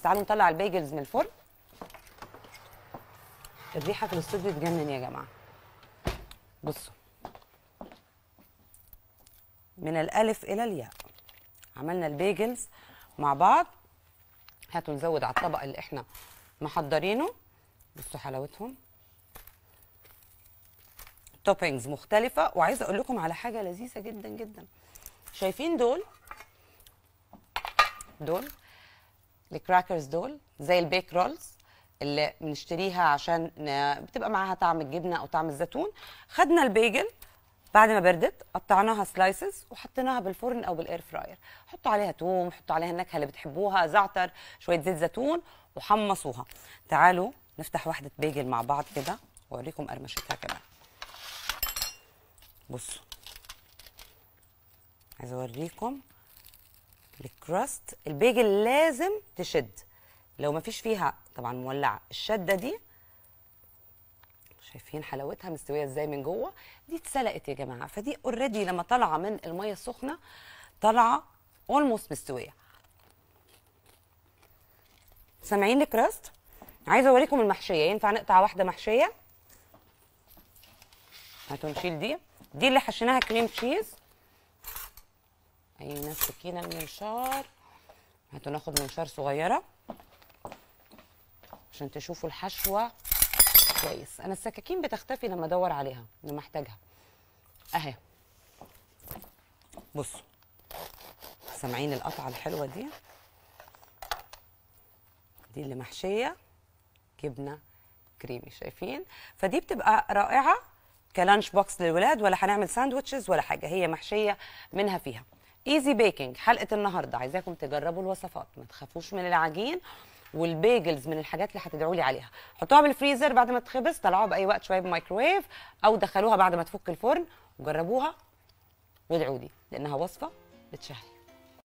بس تعالوا نطلع البيجلز من الفرن الريحه في الاستوديو بتجنن يا جماعه بصوا من الالف الى الياء عملنا البيجلز مع بعض هاتوا نزود على الطبق اللي احنا محضرينه بصوا حلاوتهم توبينجز مختلفه وعايزه اقول لكم على حاجه لذيذه جدا جدا شايفين دول دول الكراكرز دول زي البيك رولز اللي بنشتريها عشان بتبقى معاها طعم الجبنه او طعم الزيتون خدنا البيجل بعد ما بردت قطعناها سلايسز وحطيناها بالفرن او بالاير فراير حطوا عليها توم حطوا عليها النكهه اللي بتحبوها زعتر شويه زيت زيتون وحمصوها تعالوا نفتح واحده بيجل مع بعض كده واوريكم قرمشتها كمان بصوا عايزه اوريكم الكراست البيجل لازم تشد لو ما فيش فيها طبعا مولعه الشده دي شايفين حلاوتها مستويه ازاي من جوه دي اتسلقت يا جماعه فدي اوريدي لما طالعه من الميه السخنه طالعه اولموست مستويه سامعين الكراست عايزه اوريكم المحشيه ينفع نقطع واحده محشيه هتنشيل دي دي اللي حشيناها كريم تشيز هيجينا السكينه المنشار هاتوا ناخد منشار صغيره عشان تشوفوا الحشوه كويس انا السكاكين بتختفي لما ادور عليها لما احتاجها اهي بصوا سامعين القطعه الحلوه دي دي اللي محشيه جبنه كريمي شايفين فدي بتبقى رائعه كلانش بوكس للولاد ولا هنعمل ساندوتشز ولا حاجه هي محشيه منها فيها ايزي بيكنج حلقه النهارده عايزاكم تجربوا الوصفات ما تخافوش من العجين والبيجلز من الحاجات اللي هتدعوا لي عليها حطوها بالفريزر بعد ما تخبز طلعوها باي وقت شويه بالميكروويف او دخلوها بعد ما تفك الفرن وجربوها وادعوا لي لانها وصفه بتشهي